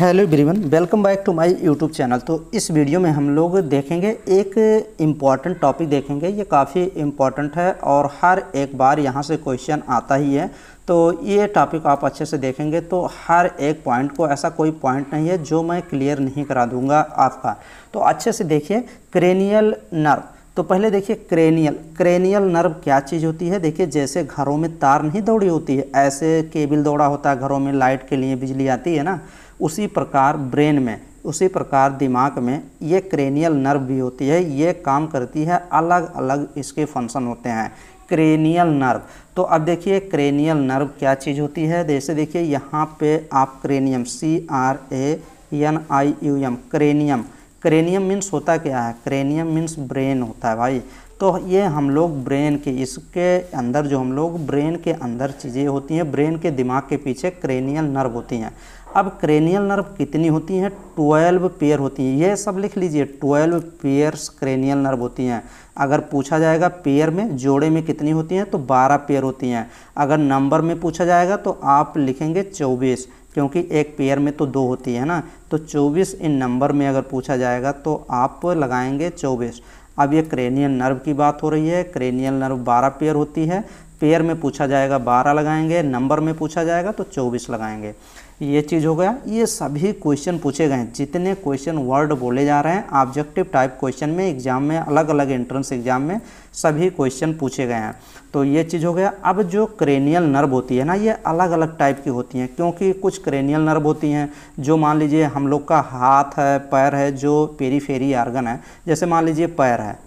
hello everyone welcome back to my YouTube channel तो इस video में हम लोग देखेंगे एक इम्पॉर्टेंट टॉपिक देखेंगे ये काफ़ी इम्पॉर्टेंट है और हर एक बार यहाँ से क्वेश्चन आता ही है तो ये टॉपिक आप अच्छे से देखेंगे तो हर एक पॉइंट को ऐसा कोई पॉइंट नहीं है जो मैं क्लियर नहीं करा दूँगा आपका तो अच्छे से देखिए क्रेनियल नर्व तो पहले देखिए क्रेनियल क्रेनियल नर्व क्या चीज़ होती है देखिए जैसे घरों में तार नहीं दौड़ी होती है ऐसे केबल दौड़ा होता है घरों में लाइट के लिए बिजली आती है ना उसी प्रकार ब्रेन में उसी प्रकार दिमाग में ये क्रेनियल नर्व भी होती है ये काम करती है अलग अलग इसके फंक्शन होते हैं क्रेनियल नर्व तो अब देखिए क्रेनियल नर्व क्या चीज़ होती है जैसे देखिए यहाँ पे आप cranium C R A N I U M cranium cranium means होता क्या है क्रेनियम मीन्स ब्रेन होता है भाई तो ये हम लोग ब्रेन के इसके अंदर जो हम लोग ब्रेन के अंदर चीज़ें होती हैं ब्रेन के दिमाग के पीछे क्रेनियल नर्व होती हैं अब क्रेनियल नर्व कितनी होती हैं ट्वेल्व पेयर होती हैं ये सब लिख लीजिए ट्वेल्व पेयर्स क्रेनियल नर्व होती हैं अगर पूछा जाएगा पेयर में जोड़े में कितनी होती हैं तो बारह पेयर होती हैं अगर नंबर में पूछा जाएगा तो आप लिखेंगे चौबीस क्योंकि एक पेयर में तो दो होती है ना तो चौबीस इन नंबर में अगर पूछा जाएगा तो आप लगाएंगे चौबीस अब ये क्रेनियल नर्व की बात हो रही है क्रेनियल नर्व बारह पेयर होती है पेयर में पूछा जाएगा बारह लगाएंगे नंबर में पूछा जाएगा तो चौबीस लगाएंगे ये चीज़ हो गया ये सभी क्वेश्चन पूछे गए हैं जितने क्वेश्चन वर्ड बोले जा रहे हैं ऑब्जेक्टिव टाइप क्वेश्चन में एग्जाम में अलग अलग एंट्रेंस एग्जाम में सभी क्वेश्चन पूछे गए हैं तो ये चीज़ हो गया अब जो क्रेनियल नर्व होती है ना ये अलग अलग टाइप की होती हैं क्योंकि कुछ क्रेनियल नर्व होती हैं जो मान लीजिए हम लोग का हाथ है पैर है जो पेरीफेरी आर्गन है जैसे मान लीजिए पैर है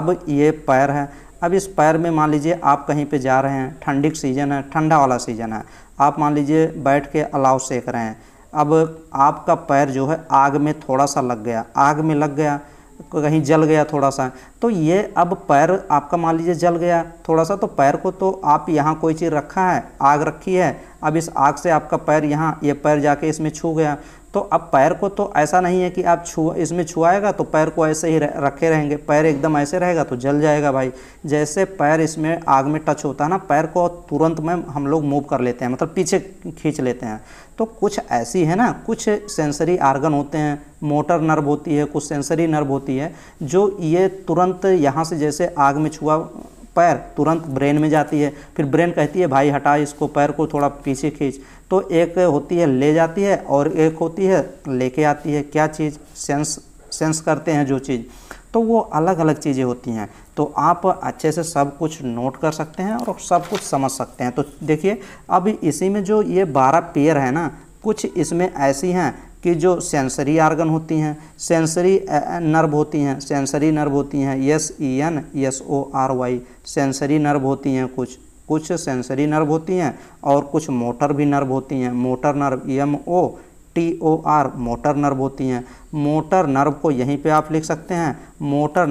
अब ये पैर है अब इस पैर में मान लीजिए आप कहीं पे जा रहे हैं ठंडी सीजन है ठंडा वाला सीजन है आप मान लीजिए बैठ के अलाव सेक रहे हैं अब आपका पैर जो है आग में थोड़ा सा लग गया आग में लग गया कहीं जल गया थोड़ा सा तो ये अब पैर आपका मान लीजिए जल गया थोड़ा सा तो पैर को तो आप यहाँ कोई चीज़ रखा है आग रखी है अब इस आग से आपका पैर यहाँ ये यह पैर जाके इसमें छू गया तो अब पैर को तो ऐसा नहीं है कि आप छु इसमें छुआएगा तो पैर को ऐसे ही रखे रहेंगे पैर एकदम ऐसे रहेगा तो जल जाएगा भाई जैसे पैर इसमें आग में टच होता है ना पैर को तुरंत में हम लोग मूव कर लेते हैं मतलब पीछे खींच लेते हैं तो कुछ ऐसी है ना कुछ सेंसरी आर्गन होते हैं मोटर नर्व होती है कुछ सेंसरी नर्व होती है जो ये तुरंत यहाँ से जैसे आग में छुआ पैर तुरंत ब्रेन में जाती है फिर ब्रेन कहती है भाई हटा इसको पैर को थोड़ा पीछे खींच तो एक होती है ले जाती है और एक होती है लेके आती है क्या चीज़ सेंस सेंस करते हैं जो चीज़ तो वो अलग अलग चीज़ें होती हैं तो आप अच्छे से सब कुछ नोट कर सकते हैं और सब कुछ समझ सकते हैं तो देखिए अब इसी में जो ये बारह पेयर है ना कुछ इसमें ऐसी हैं कि जो सेंसरी आर्गन होती हैं सेंसरी नर्व होती हैं सेंसरी नर्व होती हैं S E N S O R Y sensory nerve होती हैं कुछ कुछ सेंसरी नर्व होती हैं और कुछ मोटर भी नर्व होती हैं motor nerve M O T O R motor nerve होती हैं मोटर नर्व को यहीं पे आप लिख सकते हैं मोटर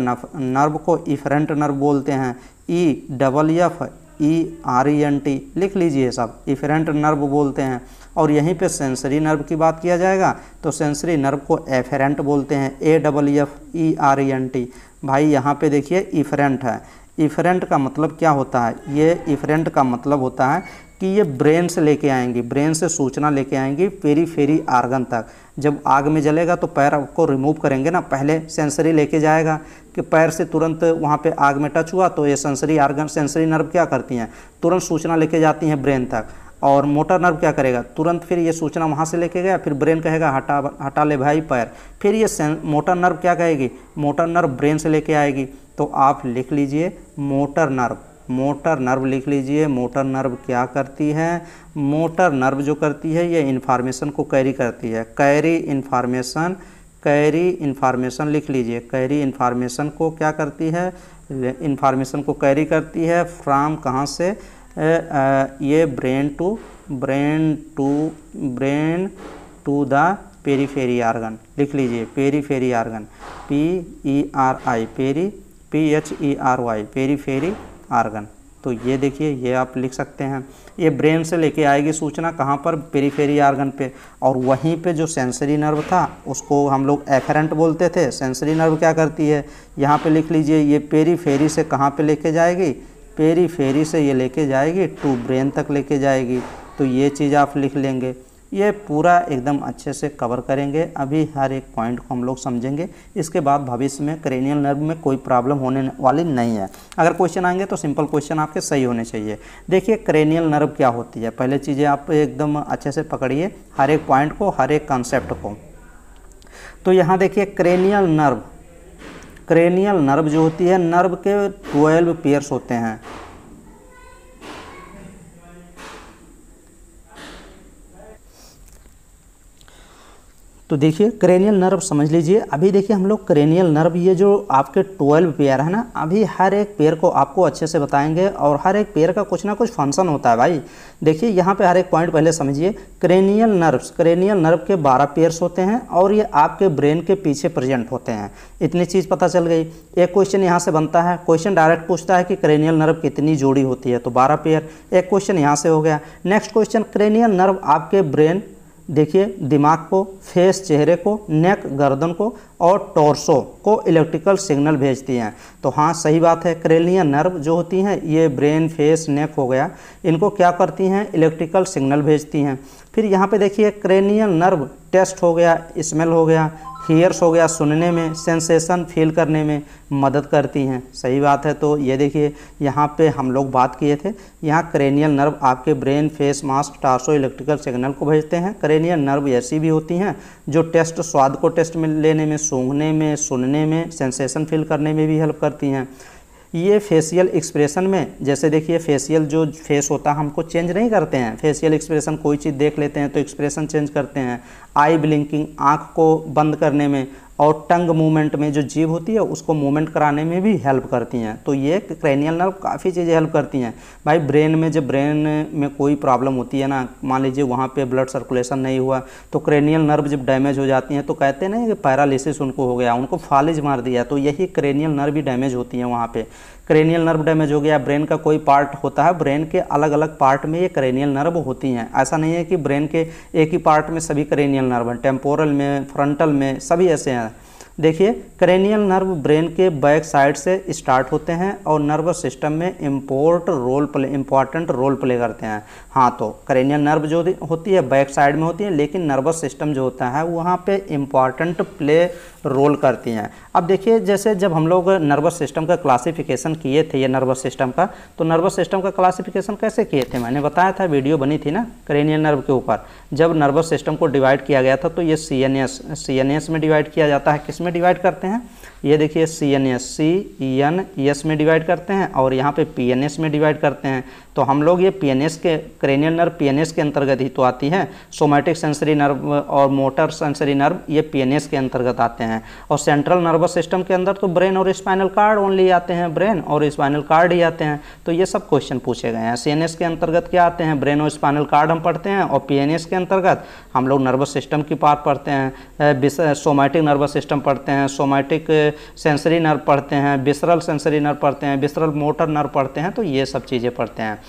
नर्व को इफरेंट नर्व बोलते हैं E double F E R E N T लिख लीजिए सब इफरेंट नर्व बोलते हैं और यहीं पे सेंसरी नर्व की बात किया जाएगा तो सेंसरी नर्व को एफरेंट बोलते हैं A double F E R E N T भाई यहाँ पे देखिए इफरेंट है इफरेंट का मतलब क्या होता है ये इफरेंट का मतलब होता है कि ये ब्रेन से लेके आएंगी ब्रेन से सूचना लेके आएंगी फेरी फेरी आर्गन तक जब आग में जलेगा तो पैर को रिमूव करेंगे ना पहले सेंसरी लेके जाएगा कि पैर से तुरंत वहाँ पे आग में टच हुआ तो ये सेंसरी आर्गन सेंसरी नर्व क्या करती हैं तुरंत सूचना लेके जाती हैं ब्रेन तक और मोटर नर्व क्या करेगा तुरंत फिर ये सूचना वहाँ से लेके गया फिर ब्रेन कहेगा हटा हटा ले भाई पैर फिर ये मोटर नर्व क्या कहेगी मोटर नर्व ब्रेन से लेके आएगी तो आप लिख लीजिए मोटर नर्व मोटर नर्व लिख लीजिए मोटर नर्व क्या करती है मोटर नर्व जो करती है ये इन्फॉर्मेशन को कैरी करती है कैरी इन्फॉर्मेशन कैरी इन्फॉर्मेशन लिख लीजिए कैरी इन्फॉर्मेशन को क्या करती है इन्फॉर्मेशन को कैरी करती है फ्राम कहाँ से ये brain to brain to brain to the periphery organ लिख लीजिए periphery organ P E R I peri P H E R Y periphery organ तो ये देखिए ये आप लिख सकते हैं ये ब्रेन से लेके आएगी सूचना कहाँ पर पेरीफेरी आर्गन पे और वहीं पे जो सेंसरी नर्व था उसको हम लोग एफरेंट बोलते थे सेंसरी नर्व क्या करती है यहाँ पे लिख लीजिए ये पेरीफेरी से कहाँ पे लेके जाएगी पेरी फेरी से ये लेके जाएगी टू ब्रेन तक लेके जाएगी तो ये चीज़ आप लिख लेंगे ये पूरा एकदम अच्छे से कवर करेंगे अभी हर एक पॉइंट को हम लोग समझेंगे इसके बाद भविष्य में क्रेनियल नर्व में कोई प्रॉब्लम होने वाली नहीं है अगर क्वेश्चन आएंगे तो सिंपल क्वेश्चन आपके सही होने चाहिए देखिए क्रेनियल नर्व क्या होती है पहले चीज़ें आप एकदम अच्छे से पकड़िए हर एक पॉइंट को हर एक कॉन्सेप्ट को तो यहाँ देखिए क्रेनियल नर्व क्रेनियल नर्व जो होती है नर्व के ट्वेल्व पेयर्स होते हैं तो देखिए क्रेनियल नर्व समझ लीजिए अभी देखिए हम लोग क्रेनियल नर्व ये जो आपके ट्वेल्व पेयर है ना अभी हर एक पेयर को आपको अच्छे से बताएंगे और हर एक पेयर का कुछ ना कुछ फंक्शन होता है भाई देखिए यहाँ पे हर एक पॉइंट पहले समझिए क्रेनियल नर्व्स क्रेनियल नर्व के बारह पेयर्स होते हैं और ये आपके ब्रेन के पीछे प्रजेंट होते हैं इतनी चीज़ पता चल गई एक क्वेश्चन यहाँ से बनता है क्वेश्चन डायरेक्ट पूछता है कि क्रेनियल नर्व कितनी जोड़ी होती है तो बारह पेयर एक क्वेश्चन यहाँ से हो गया नेक्स्ट क्वेश्चन क्रेनियल नर्व आपके ब्रेन देखिए दिमाग को फेस चेहरे को नेक गर्दन को और टोर्सो को इलेक्ट्रिकल सिग्नल भेजती हैं तो हाँ सही बात है क्रेलियन नर्व जो होती हैं ये ब्रेन फेस नेक हो गया इनको क्या करती हैं इलेक्ट्रिकल सिग्नल भेजती हैं फिर यहाँ पे देखिए क्रेनियल नर्व टेस्ट हो गया स्मेल हो गया हीयर्स हो गया सुनने में सेंसेशन फील करने में मदद करती हैं सही बात है तो ये देखिए यहाँ पे हम लोग बात किए थे यहाँ क्रेनियल नर्व आपके brain face mask torso electrical signal को भेजते हैं क्रेनियल नर्व ऐसी भी होती हैं जो टेस्ट स्वाद को टेस्ट में लेने में सूंघने में सुनने में सेंसेशन फील करने में भी हेल्प करती हैं ये फेशियल एक्सप्रेशन में जैसे देखिए फेशियल जो फेस होता है हमको चेंज नहीं करते हैं फेशियल एक्सप्रेशन कोई चीज़ देख लेते हैं तो एक्सप्रेशन चेंज करते हैं आई ब्लिंकिंग आँख को बंद करने में और टंग मूवमेंट में जो जीव होती है उसको मूवमेंट कराने में भी हेल्प करती हैं तो ये क्रेनियल नर्व काफ़ी चीज़ें हेल्प करती हैं भाई ब्रेन में जब ब्रेन में कोई प्रॉब्लम होती है ना मान लीजिए वहाँ पे ब्लड सर्कुलेशन नहीं हुआ तो क्रेनियल नर्व जब डैमेज हो जाती हैं तो कहते हैं ना कि पैरालिसिस उनको हो गया उनको फालिज मार दिया तो यही क्रेनियल नर्व भी डैमेज होती हैं वहाँ पर करेनियल नर्व डैमेज हो गया ब्रेन का कोई पार्ट होता है ब्रेन के अलग अलग पार्ट में ये करेनियल नर्व होती हैं ऐसा नहीं है कि ब्रेन के एक ही पार्ट में सभी करेनियल नर्व हैं टेम्पोरल में फ्रंटल में सभी ऐसे हैं देखिए करेनियल नर्व ब्रेन के बैक साइड से स्टार्ट होते हैं और नर्वस सिस्टम में import role play important role play करते हैं हाँ तो करेनियल नर्व जो होती है बैक साइड में होती है लेकिन नर्वस सिस्टम जो होता है वहाँ पे इम्पॉर्टेंट प्ले रोल करती हैं अब देखिए जैसे जब हम लोग नर्वस सिस्टम का क्लासिफिकेशन किए थे ये नर्वस सिस्टम का तो नर्वस सिस्टम का क्लासिफिकेशन कैसे किए थे मैंने बताया था वीडियो बनी थी ना करेनियल नर्व के ऊपर जब नर्वस सिस्टम को डिवाइड किया गया था तो ये C N S C N S में डिवाइड किया जाता है किस में डिवाइड करते हैं ये देखिए C N S C E N S में डिवाइड करते हैं और यहाँ पे पी एन एस में डिवाइड करते हैं तो हम लोग ये पी एन एस के cranial nerve P N S के अंतर्गत ही तो आती है सोमैटिक सेंसरी नर्व और मोटर सेंसरी नर्व ये पी एन एस के अंतर्गत आते हैं और सेंट्रल नर्वस सिस्टम के अंदर तो ब्रेन और स्पाइनल कार्ड ओनली आते हैं ब्रेन और स्पाइनल कार्ड ही आते हैं तो ये सब क्वेश्चन पूछे गए हैं सी एन एस के अंतर्गत क्या आते हैं ब्रेन और स्पाइनल कार्ड हम पढ़ते हैं और पी एन एस के अंतर्गत हम लोग नर्वस सिस्टम की पार्ट पढ़ते हैं सोमैटिक नर्वस सिस्टम पढ़ते हैं सोमैटिक सेंसरी नर्व पढ़ते हैं बिसरल सेंसरी नर्व पढ़ते हैं बिसरल मोटर नर्व पढ़ते हैं तो ये सब चीज़ें पढ़ते हैं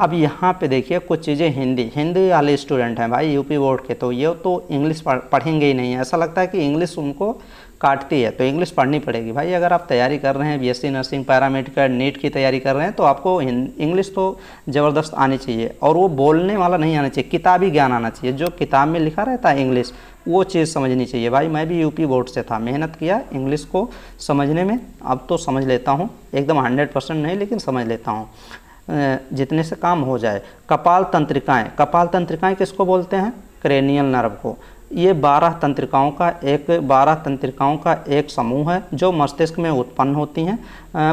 अब यहाँ पे देखिए कुछ चीज़ें हिंदी हिंदी वाले स्टूडेंट हैं भाई यूपी बोर्ड के तो ये तो इंग्लिश पढ़ेंगे ही नहीं ऐसा लगता है कि इंग्लिश उनको काटती है तो इंग्लिश पढ़नी पड़ेगी भाई अगर आप तैयारी कर रहे हैं बीएससी नर्सिंग पैरामेडिकल नीट की तैयारी कर रहे हैं तो आपको इंग्लिश तो ज़बरदस्त आनी चाहिए और वो बोलने वाला नहीं आना चाहिए किताबी ज्ञान आना चाहिए जो किताब में लिखा रहता है इंग्लिश वो चीज़ समझनी चाहिए भाई मैं भी यूपी बोर्ड से था मेहनत किया इंग्लिश को समझने में अब तो समझ लेता हूँ एकदम हंड्रेड परसेंट नहीं लेकिन समझ लेता हूँ जितने से काम हो जाए कपाल तंत्रिकाएँ कपाल तंत्रिकाएँ किसको बोलते हैं क्रेनियल नर्व को ये बारह तंत्रिकाओं का एक बारह तंत्रिकाओं का एक समूह है जो मस्तिष्क में उत्पन्न होती हैं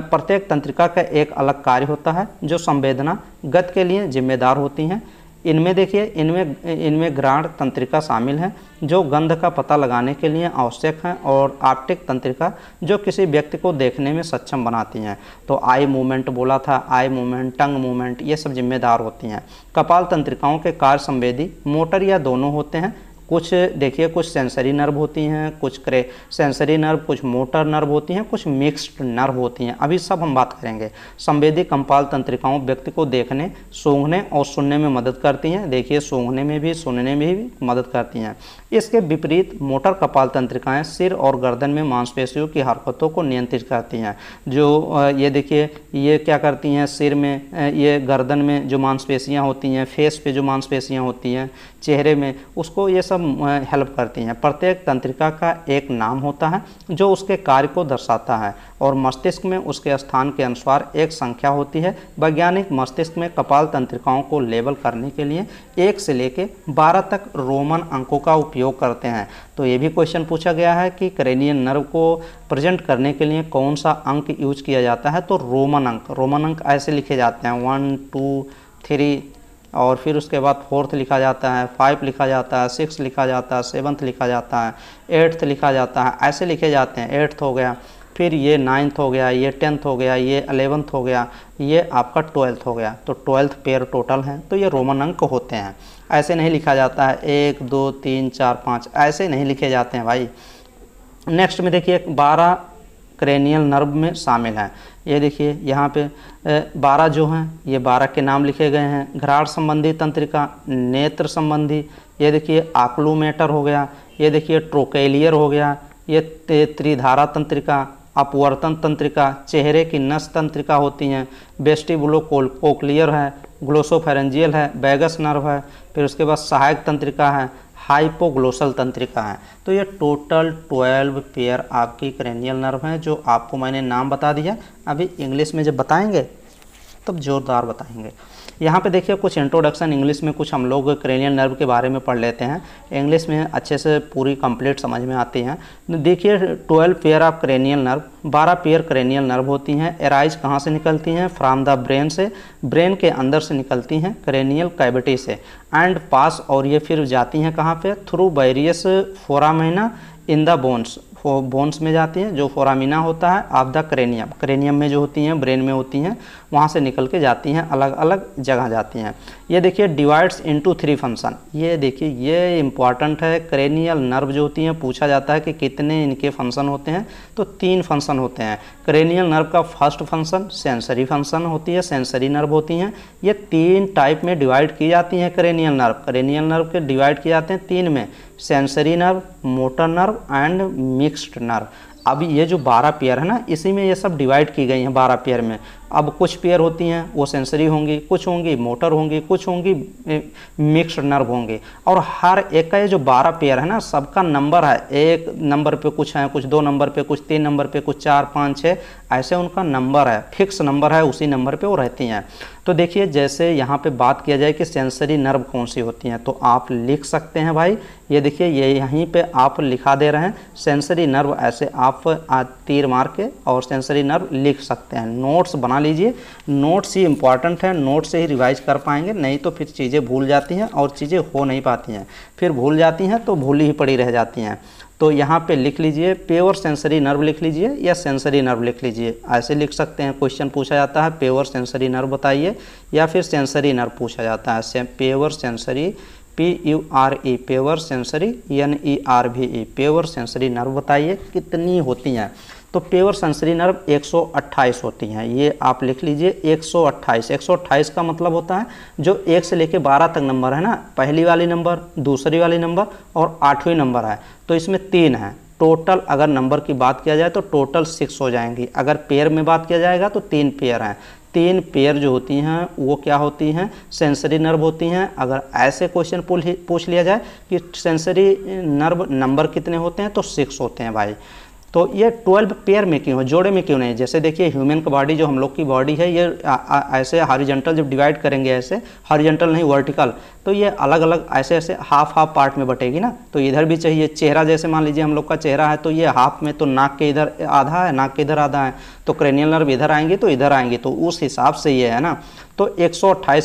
प्रत्येक तंत्रिका का एक अलग कार्य होता है जो संवेदना गत के लिए जिम्मेदार होती हैं इनमें देखिए इनमें इनमें ग्राण तंत्रिका शामिल है जो गंध का पता लगाने के लिए आवश्यक हैं और आर्टिक तंत्रिका जो किसी व्यक्ति को देखने में सक्षम बनाती हैं तो आई मूवमेंट बोला था आई मूवमेंट टंग मूवमेंट ये सब जिम्मेदार होती हैं कपाल तंत्रिकाओं के कार्य संवेदी मोटर या दोनों होते हैं कुछ देखिए कुछ सेंसरी नर्व होती हैं कुछ क्रे सेंसरी नर्व कुछ मोटर नर्व होती हैं कुछ मिक्स्ड नर्व होती हैं अभी सब हम बात करेंगे संवेदी कंपाल तंत्रिकाओं व्यक्ति को देखने सूंघने और सुनने में मदद करती हैं देखिए सूंघने में भी सुनने में भी मदद करती हैं इसके विपरीत मोटर कपाल तंत्रिकाएँ सिर और गर्दन में मांसपेशियों की हरकतों को नियंत्रित करती हैं जो ये देखिए ये क्या करती हैं सिर में ये गर्दन में जो मांसपेशियाँ होती हैं फेस पे जो मांसपेशियाँ होती हैं चेहरे में उसको ये सब हेल्प करती हैं प्रत्येक तंत्रिका का एक नाम होता है जो उसके कार्य को दर्शाता है और मस्तिष्क में उसके स्थान के अनुसार एक संख्या होती है वैज्ञानिक मस्तिष्क में कपाल तंत्रिकाओं को लेबल करने के लिए एक से लेके बारह तक रोमन अंकों का उपयोग करते हैं तो ये भी क्वेश्चन पूछा गया है कि क्रेनियन नर्व को प्रेजेंट करने के लिए कौन सा अंक यूज किया जाता है तो रोमन अंक रोमन अंक ऐसे लिखे जाते हैं वन टू थ्री और फिर उसके बाद फोर्थ लिखा जाता है फाइव लिखा जाता है सिक्स लिखा जाता है सेवन्थ लिखा जाता है एट्थ लिखा जाता है ऐसे लिखे जाते हैं एट्थ हो गया फिर ये नाइन्थ हो गया ये टेंथ हो गया ये अलेवंथ हो गया ये आपका ट्वेल्थ हो गया तो ट्वेल्थ पेयर टोटल हैं तो ये रोमन अंक होते हैं ऐसे नहीं लिखा जाता है एक दो तीन चार पाँच ऐसे नहीं लिखे जाते हैं भाई नेक्स्ट में देखिए बारह क्रेनियल नर्व में शामिल हैं ये देखिए यहाँ पे बारह जो हैं ये बारह के नाम लिखे गए हैं घराड़ संबंधी तंत्रिका नेत्र संबंधी ये देखिए आकलूमेटर हो गया ये देखिए ट्रोकेलियर हो गया ये त्रिधारा तंत्रिका अपवर्तन तंत्रिका चेहरे की नस तंत्रिका होती हैं बेस्टिबुलो कोकलियर है ग्लोसोफेरेंजियल है बैगस नर्व है फिर उसके बाद सहायक तंत्रिका है हाइपोग्लोसल तंत्रिका है तो ये टोटल ट्वेल्व पेयर आपकी क्रेनियल नर्व हैं जो आपको मैंने नाम बता दिया अभी इंग्लिश में जब बताएंगे तब जोरदार बताएंगे यहाँ पे देखिए कुछ इंट्रोडक्शन इंग्लिश में कुछ हम लोग क्रेनियल नर्व के बारे में पढ़ लेते हैं इंग्लिश में अच्छे से पूरी कंप्लीट समझ में आती हैं देखिए twelve pair of cranial nerve बारह पेयर क्रेनियल नर्व होती हैं एराइज कहाँ से निकलती हैं फ्राम द ब्रेन से ब्रेन के अंदर से निकलती हैं क्रेनियल कैबिटी से एंड पास और ये फिर जाती हैं कहाँ पर through various foramina in the bones bones में जाती हैं जो फोरामिना होता है ऑफ द क्रेनियम क्रेनियम में जो होती हैं ब्रेन में होती हैं वहाँ से निकल के जाती हैं अलग अलग जगह जाती हैं ये देखिए डिवाइड्स इनटू थ्री फंक्शन ये देखिए ये इंपॉर्टेंट है क्रेनियल नर्व जो होती हैं पूछा जाता है कि कितने इनके फंक्शन होते हैं तो तीन फंक्शन होते हैं क्रेनियल नर्व का फर्स्ट फंक्शन सेंसरी फंक्शन होती है सेंसरी नर्व होती हैं ये तीन टाइप में डिवाइड की जाती हैं क्रेनियल नर्व क्रेनियल नर्व के डिवाइड किए जाते हैं तीन में sensory nerve motor nerve and mixed nerve अब ये जो बारह पेयर है ना इसी में ये सब डिवाइड की गई हैं बारह पेयर में अब कुछ पेयर होती हैं वो सेंसरी होंगी कुछ होंगी मोटर होंगी कुछ होंगी मिक्सड नर्व होंगे और हर एक का ये जो बारह पेयर है ना सबका नंबर है एक नंबर पे कुछ है कुछ दो नंबर पे कुछ तीन नंबर पे कुछ चार पाँच छः ऐसे उनका नंबर है फिक्स नंबर है उसी नंबर पे वो रहती हैं तो देखिए जैसे यहाँ पे बात किया जाए कि सेंसरी नर्व कौन सी होती हैं तो आप लिख सकते हैं भाई ये देखिए ये यहीं पे आप लिखा दे रहे हैं सेंसरी नर्व ऐसे आप तीर मार के और सेंसरी नर्व लिख सकते हैं नोट्स बना बना लीजिए नोट्स ही इम्पॉर्टेंट हैं नोट से ही रिवाइज कर पाएंगे नहीं तो फिर चीज़ें भूल जाती हैं और चीज़ें हो नहीं पाती हैं फिर भूल जाती हैं तो भूली ही पड़ी रह जाती हैं तो यहाँ पे लिख लीजिए प्योर सेंसरी नर्व लिख लीजिए या सेंसरी नर्व लिख लीजिए ऐसे लिख सकते हैं क्वेश्चन पूछा जाता है प्योर सेंसरी नर्व बताइए या फिर सेंसरी नर्व पूछा जाता है से, pure sensory P U R E pure sensory N E R V E pure sensory nerve बताइए कितनी होती हैं तो प्योर सेंसरी नर्व 128 होती हैं ये आप लिख लीजिए 128 128 का मतलब होता है जो एक से लेकर बारह तक नंबर है ना पहली वाली नंबर दूसरी वाली नंबर और आठवीं नंबर है तो इसमें तीन हैं टोटल अगर नंबर की बात किया जाए तो टोटल सिक्स हो जाएंगी अगर पेयर में बात किया जाएगा तो तीन पेयर हैं तीन पेयर जो होती हैं वो क्या होती हैं सेंसरी नर्व होती हैं अगर ऐसे क्वेश्चन पूछ लिया जाए कि सेंसरी नर्व नंबर कितने होते हैं तो सिक्स होते हैं भाई तो ये ट्वेल्व पेयर में क्यों है जोड़े में क्यों नहीं जैसे देखिए ह्यूमन का बॉडी जो हम लोग की बॉडी है ये ऐसे हॉरिजेंटल जब डिवाइड करेंगे ऐसे हॉरिजेंटल नहीं वर्टिकल तो ये अलग अलग ऐसे ऐसे हाफ हाफ पार्ट में बटेगी ना तो इधर भी चाहिए चेहरा जैसे मान लीजिए हम लोग का चेहरा है तो ये हाफ में तो नाक के इधर आधा है नाक के इधर आधा है तो क्रेनियल नर्व इधर आएंगे तो इधर आएंगे तो उस हिसाब से ये है ना तो एक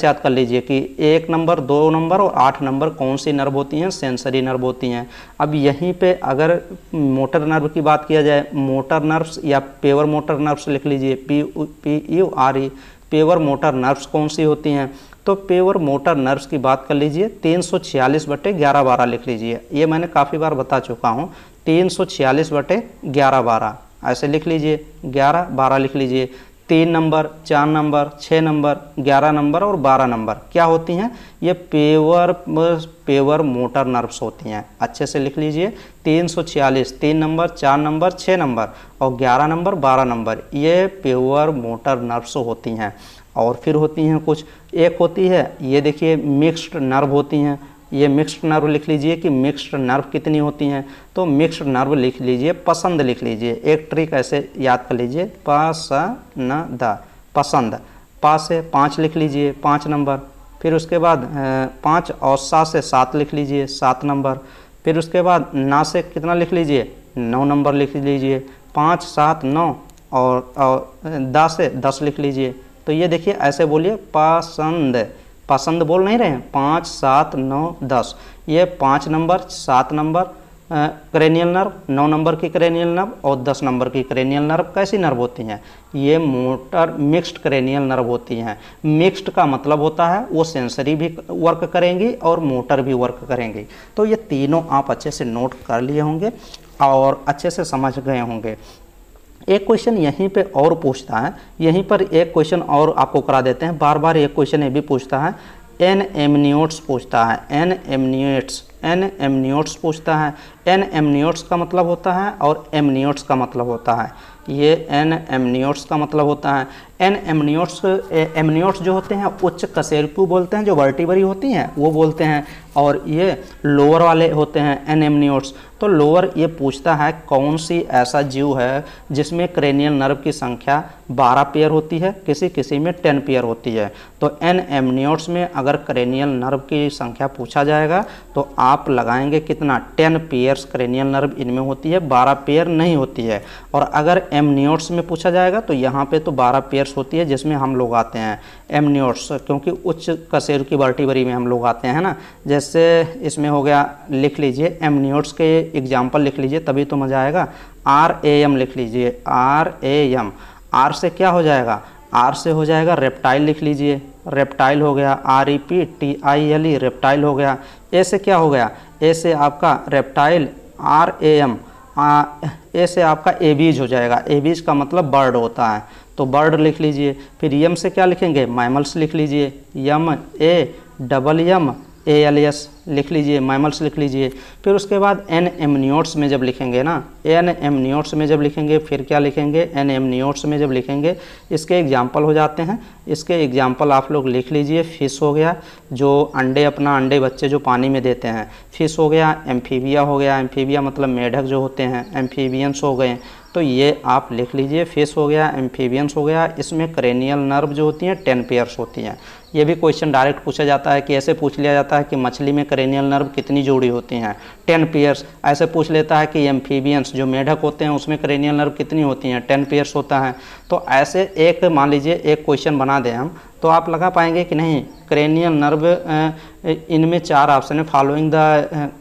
याद कर लीजिए कि एक नंबर दो नंबर और आठ नंबर कौन सी नर्व होती हैं सेंसरी नर्व होती हैं अब यहीं पर अगर मोटर नर्व की बात किया जाए मोटर नर्व्स या पेवर मोटर नर्व्स लिख लीजिए P P U R E pure motor nerves कौन सी होती हैं तो पे और मोटर नर्व्स की बात कर लीजिए तीन सौ छियालीस बटे ग्यारह बारह लिख लीजिए ये मैंने काफ़ी बार बता चुका हूँ तीन सौ छियालीस बटे ग्यारह बारह ऐसे लिख लीजिए ग्यारह बारह लिख लीजिए तीन नंबर चार नंबर छः नंबर ग्यारह नंबर और बारह नंबर क्या होती हैं ये पेवर पेवर मोटर नर्व्स होती हैं अच्छे से लिख लीजिए तीन सौ छियालीस तीन नंबर चार नंबर छः नंबर और ग्यारह नंबर बारह नंबर ये पेवर मोटर नर्व्स होती हैं और फिर होती हैं कुछ एक होती है ये देखिए मिक्स्ड नर्व होती हैं ये मिक्स्ड नर्व लिख लीजिए कि मिक्स्ड नर्व कितनी होती हैं तो मिक्स्ड नर्व लिख लीजिए पसंद लिख लीजिए एक ट्रिक ऐसे याद कर लीजिए न द पसंद पा से पाँच लिख लीजिए पाँच नंबर फिर उसके बाद पाँच और सा से सात लिख लीजिए सात नंबर फिर उसके बाद ना से कितना लिख लीजिए नौ नंबर लिख लीजिए पाँच सात नौ और, और दस से दस लिख लीजिए तो ये देखिए ऐसे बोलिए पसंद पसंद बोल नहीं रहे हैं पाँच सात नौ दस ये पाँच नंबर सात नंबर क्रेनियल नर्व नौ नंबर की क्रेनियल नर्व और दस नंबर की क्रेनियल नर्व कैसी नर्व होती हैं ये मोटर मिक्स्ड क्रेनियल नर्व होती हैं मिक्स्ड का मतलब होता है वो सेंसरी भी वर्क करेंगी और मोटर भी वर्क करेंगी तो ये तीनों आप अच्छे से नोट कर लिए होंगे और अच्छे से समझ गए होंगे एक क्वेश्चन यहीं पे और पूछता है यहीं पर एक क्वेश्चन और आपको करा देते हैं बार बार एक क्वेश्चन ये भी पूछता है एन एमनियोट्स पूछता है एन एमनियोट्स एन एमनियोट्स पूछता है एन एमनियोट्स का मतलब होता है और एमनियोट्स का मतलब होता है ये एन एमनियोट्स का मतलब होता है एन एमनियोट्स एमनियोट्स जो होते हैं उच्च कसेरकू बोलते हैं जो वर्टिवरी होती हैं वो बोलते हैं और ये लोअर वाले होते हैं एनेमनियोट्स तो लोअर ये पूछता है कौन सी ऐसा जीव है जिसमें क्रेनियल नर्व की संख्या 12 पेयर होती है किसी किसी में 10 पेयर होती है तो एन एमनियोट्स में अगर क्रेनियल नर्व की संख्या पूछा जाएगा तो आप लगाएंगे कितना 10 पेयर्स क्रेनियल नर्व इनमें होती है 12 पेयर नहीं होती है और अगर एमनियोट्स में पूछा जाएगा तो यहाँ पर तो बारह पेयर्स होती है जिसमें हम लोग आते हैं एमनियोट्स क्योंकि उच्च कसेर की वर्टिबरी में हम लोग आते हैं ना जैसे जैसे इसमें हो गया लिख लीजिए एमनियोट्स के एग्जाम्पल लिख लीजिए तभी तो मज़ा आएगा आर ए एम लिख लीजिए आर ए एम आर से क्या हो जाएगा आर से हो जाएगा रेप्टाइल लिख लीजिए रेप्टाइल हो गया R E P T I L E reptile हो गया ए से क्या हो गया ए से आपका reptile R A M A से आपका ए बीज हो जाएगा ए बीज का मतलब बर्ड होता है तो बर्ड लिख लीजिए फिर यम से क्या लिखेंगे मैमल्स लिख लीजिए M A double M A L S लिख लीजिए माइमल्स लिख लीजिए फिर उसके बाद एन एम न्योट्स में जब लिखेंगे ना एन एम न्योट्स में जब लिखेंगे फिर क्या लिखेंगे एन एम न्योट्स में जब लिखेंगे इसके एग्जाम्पल हो जाते हैं इसके एग्जाम्पल आप लोग लिख लीजिए फिश हो गया जो अंडे अपना अंडे बच्चे जो पानी में देते हैं फिश हो गया एम्फीबिया हो गया एम्फीबिया मतलब मेढक जो होते हैं एम्फीबियंस हो गए तो ये आप लिख लीजिए फिश हो गया एम्फीबियंस हो गया इसमें क्रेनियल नर्व जो होती हैं टेन पेयर्स होती हैं ये भी क्वेश्चन डायरेक्ट पूछा जाता है कि ऐसे पूछ लिया जाता है कि मछली में करेनियल नर्व कितनी जोड़ी होती हैं टेन पेयर्स ऐसे पूछ लेता है कि एम्फीबियंस जो मेढक होते हैं उसमें करेनियल नर्व कितनी होती हैं टेन पेयर्स होता है तो ऐसे एक मान लीजिए एक क्वेश्चन बना दें हम तो आप लगा पाएंगे कि नहीं क्रेनियल नर्व इनमें चार ऑप्शन है following the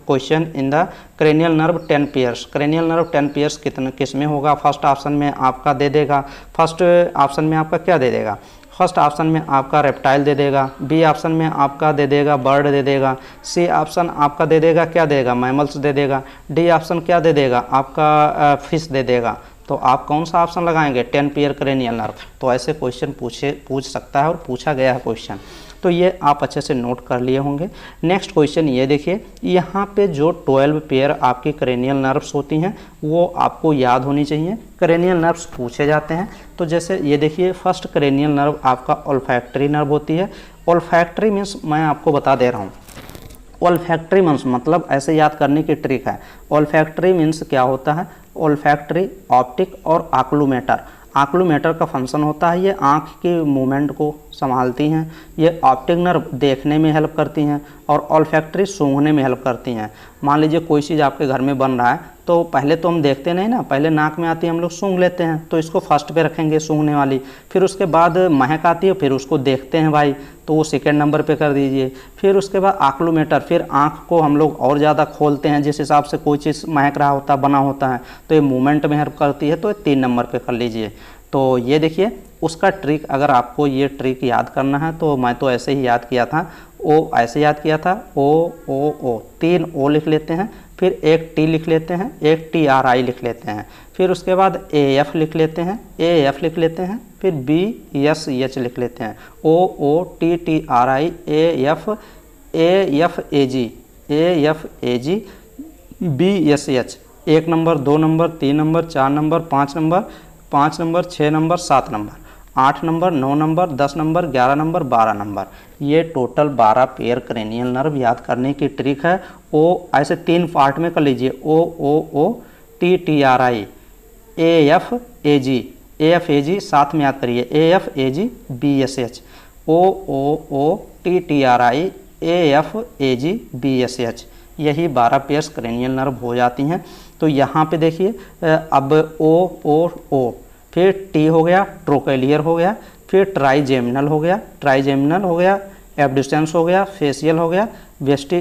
question in the cranial nerve ten pairs cranial nerve ten pairs कितने किस में होगा फर्स्ट ऑप्शन में आपका दे देगा फर्स्ट ऑप्शन में आपका क्या दे देगा फर्स्ट ऑप्शन में आपका रेप्टाइल दे देगा बी ऑप्शन में आपका दे देगा बर्ड दे देगा सी ऑप्शन आपका दे देगा क्या देगा मैमल्स दे देगा डी ऑप्शन क्या दे देगा आपका फिश दे देगा तो आप कौन सा ऑप्शन लगाएंगे टेन पेयर करेनियल नर्व तो ऐसे क्वेश्चन पूछे पूछ सकता है और पूछा गया है क्वेश्चन तो ये आप अच्छे से नोट कर लिए होंगे नेक्स्ट क्वेश्चन ये देखिए यहाँ पे जो ट्वेल्व पेयर आपकी करेनियल नर्व्स होती हैं वो आपको याद होनी चाहिए करेनियल नर्व्स पूछे जाते हैं तो जैसे ये देखिए फर्स्ट करेनियल नर्व आपका ओल्फैक्ट्री नर्व होती है ओल्फैक्ट्री मीन्स मैं आपको बता दे रहा हूँ ओल्फैक्ट्री मीन्स मतलब ऐसे याद करने की ट्रिक है ओल्फैक्ट्री मीन्स क्या होता है ओल्फैक्ट्री ऑप्टिक और आकलूमेटर आंकलोमीटर का फंक्शन होता है ये आँख के मूवमेंट को संभालती हैं ये ऑप्टिक नर्व देखने में हेल्प करती हैं और ऑलफैक्ट्री सूंघने में हेल्प करती हैं मान लीजिए कोई चीज़ आपके घर में बन रहा है तो पहले तो हम देखते नहीं ना पहले नाक में आती है हम लोग सूंघ लेते हैं तो इसको फर्स्ट पे रखेंगे सूंघने वाली फिर उसके बाद महक आती है फिर उसको देखते हैं भाई तो वो सेकेंड नंबर पे कर दीजिए फिर उसके बाद आकलोमीटर फिर आँख को हम लोग और ज़्यादा खोलते हैं जिस हिसाब से कोई चीज़ महक रहा होता बना होता है तो ये मूवमेंट में हेल्प करती है तो ये तीन नंबर पर कर लीजिए तो ये देखिए उसका ट्रिक अगर आपको ये ट्रिक याद करना है तो मैं तो ऐसे ही याद किया था ओ ऐसे याद किया था ओ ओ ओ तीन ओ लिख लेते हैं फिर एक टी लिख लेते हैं एक टी आर आई लिख लेते हैं फिर उसके बाद ए एफ लिख लेते हैं ए एफ लिख लेते हैं फिर बी एस एच लिख लेते हैं O O T T R I A F A F A G A F A G B S H एक नंबर दो नंबर तीन नंबर चार नंबर पाँच नंबर पाँच नंबर छः नंबर सात नंबर आठ नंबर नौ नंबर दस नंबर ग्यारह नंबर बारह नंबर ये टोटल बारह पेयर क्रेनियल नर्व याद करने की ट्रिक है ओ ऐसे तीन पार्ट में कर लीजिए O O O T T R I A F A G A F A G साथ में याद करिए A F A G B S H O O O T T R I A F A G B S H यही बारह pairs cranial nerve हो जाती हैं तो यहाँ पे देखिए अब ओ ओ ओ फिर टी हो गया ट्रोकेलियर हो गया फिर ट्राइजेमिनल हो गया ट्राइजेमिनल हो गया एबडिस्टेंस हो गया फेशियल हो गया बेस्टी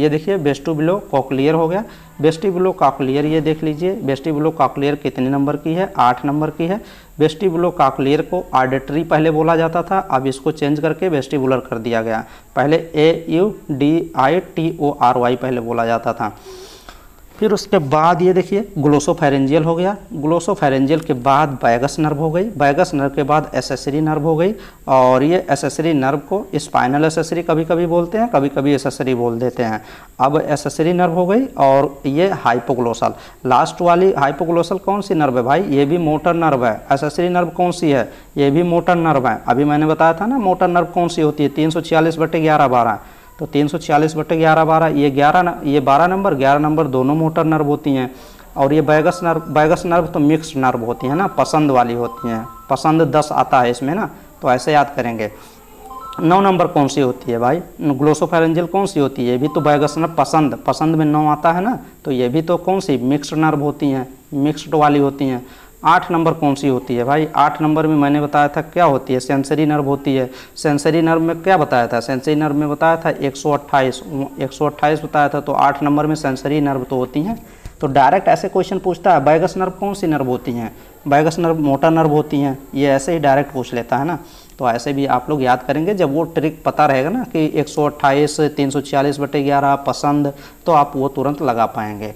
ये देखिए बेस्टूबिलो कॉकलियर हो गया बेस्टिबुलो काकलियर ये देख लीजिए बेस्टिबुलो काकलियर कितने नंबर की है आठ नंबर की है बेस्टिबुलो काकलियर को आर्डेटरी पहले बोला जाता था अब इसको चेंज करके वेस्टिबुलर कर दिया गया पहले A U D I T O R Y पहले बोला जाता था फिर उसके बाद ये देखिए ग्लोसोफेरेंजियल हो गया ग्लोसोफेरेंजियल के बाद बैगस नर्व हो गई बैगस नर्व के बाद एसेसरी नर्व हो गई और ये एसेसरी नर्व को स्पाइनल एसेसरी कभी कभी बोलते हैं कभी कभी एसेसरी बोल देते हैं अब एसेसरी नर्व हो गई और ये हाइपोग्लोसल लास्ट वाली हाइपोग्लोसल कौन सी नर्व है भाई ये भी मोटर नर्व है एसेसरी नर्व कौन सी है ये भी मोटर नर्व है अभी मैंने बताया था ना मोटर नर्व कौन सी होती है तीन सौ छियालीस बटे ग्यारह बारह तो तीन सौ छियालीस बटे ग्यारह बारह ये ग्यारह ये बारह नंबर ग्यारह नंबर दोनों मोटर नर्व होती हैं और ये बैगस नर्व बैगस नर्व तो मिक्स नर्व होती हैं ना पसंद वाली होती हैं पसंद दस आता है इसमें ना तो ऐसे याद करेंगे नौ नंबर कौन सी होती है भाई ग्लोसोफेरेंजल कौन सी होती है ये भी तो बैगस नर्व पसंद पसंद में नौ आता है ना तो ये भी तो कौन सी मिक्सड नर्व होती हैं मिक्स्ड वाली होती हैं आठ नंबर कौन सी होती है भाई आठ नंबर में मैंने बताया था क्या होती है सेंसरी नर्व होती है सेंसरी नर्व में क्या बताया था सेंसरी नर्व में बताया था 128 128 बताया था तो आठ नंबर में सेंसरी नर्व तो होती हैं तो डायरेक्ट ऐसे क्वेश्चन पूछता है बैगस नर्व कौन सी नर्व होती हैं बैगस नर्व मोटा नर्व होती हैं ये ऐसे ही डायरेक्ट पूछ लेता है ना तो ऐसे भी आप लोग याद करेंगे जब वो ट्रिक पता रहेगा ना कि सौ छियालीस बटे ग्यारह पसंद तो आप वो तुरंत लगा पाएंगे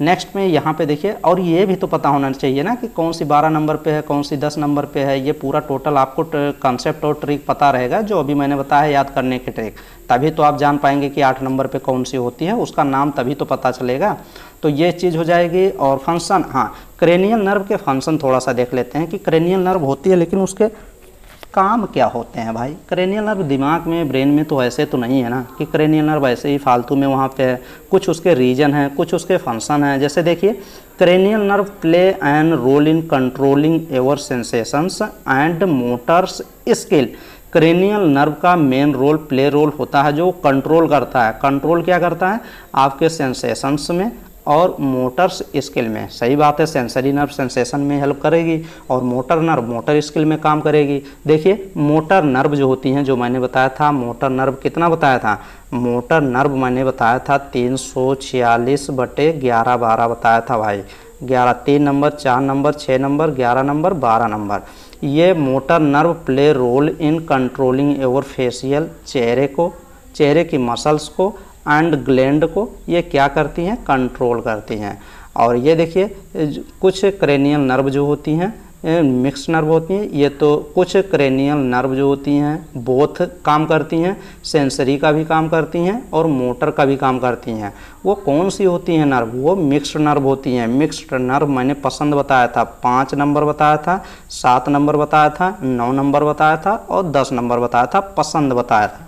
नेक्स्ट में यहाँ पे देखिए और ये भी तो पता होना चाहिए ना कि कौन सी बारह नंबर पे है कौन सी दस नंबर पे है ये पूरा टोटल आपको कंसेप्ट और ट्रिक पता रहेगा जो अभी मैंने बताया याद करने के ट्रिक तभी तो आप जान पाएंगे कि आठ नंबर पे कौन सी होती है उसका नाम तभी तो पता चलेगा तो ये चीज़ हो जाएगी और फंक्शन हाँ क्रेनियल नर्व के फंक्शन थोड़ा सा देख लेते हैं कि क्रेनियल नर्व होती है लेकिन उसके काम क्या होते हैं भाई क्रेनियल नर्व दिमाग में ब्रेन में तो ऐसे तो नहीं है ना कि क्रेनियल नर्व ऐसे ही फालतू में वहाँ पे है कुछ उसके रीजन हैं कुछ उसके फंक्शन हैं जैसे देखिए cranial nerve play and role in controlling ever sensations and motors skill cranial nerve का मेन रोल प्ले रोल होता है जो कंट्रोल करता है कंट्रोल क्या करता है आपके सेंसेशंस में और मोटर्स स्किल में सही बात है सेंसरी नर्व सेंसेशन में हेल्प करेगी और मोटर नर्व मोटर स्किल में काम करेगी देखिए मोटर नर्व जो होती हैं जो मैंने बताया था मोटर नर्व कितना बताया था मोटर नर्व मैंने बताया था तीन सौ छियालीस बटे ग्यारह बारह बताया था भाई ग्यारह तीन नंबर चार नंबर छः नंबर ग्यारह नंबर बारह नंबर ये motor nerve play role in controlling your facial चेहरे को चेहरे की मसल्स को एंड ग्लैंड को ये क्या करती हैं कंट्रोल करती हैं और ये देखिए कुछ क्रेनियल नर्व जो होती हैं मिक्स नर्व होती हैं ये तो कुछ क्रेनियल नर्व जो होती हैं बोथ काम करती हैं सेंसरी का भी काम करती हैं और मोटर का भी काम करती हैं वो कौन सी होती हैं नर्व वो मिक्स नर्व होती हैं मिक्सड नर्व मैंने पसंद बताया था पाँच नंबर बताया था सात नंबर बताया था नौ नंबर बताया था और दस नंबर बताया था पसंद बताया था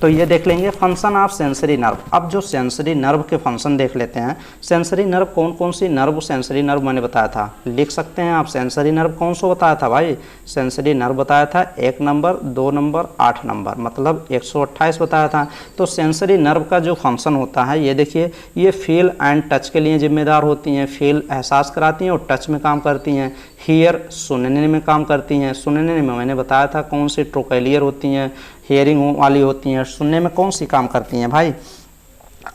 तो ये देख लेंगे फंक्शन ऑफ सेंसरी नर्व अब जो सेंसरी नर्व के फंक्शन देख लेते हैं सेंसरी नर्व कौन कौन सी नर्व सेंसरी नर्व मैंने बताया था लिख सकते हैं आप सेंसरी नर्व कौन सा बताया था भाई सेंसरी नर्व बताया था एक नंबर दो नंबर आठ नंबर मतलब 128 बताया था तो सेंसरी नर्व का जो फंक्शन होता है ये देखिए ये फील एंड टच के लिए जिम्मेदार होती हैं फील एहसास कराती हैं और टच में काम करती हैं हीयर सुनने में काम करती हैं सुनने में मैंने बताया था कौन सी ट्रोकेलियर होती हैं हेयरिंग वाली होती हैं सुनने में कौन सी काम करती हैं भाई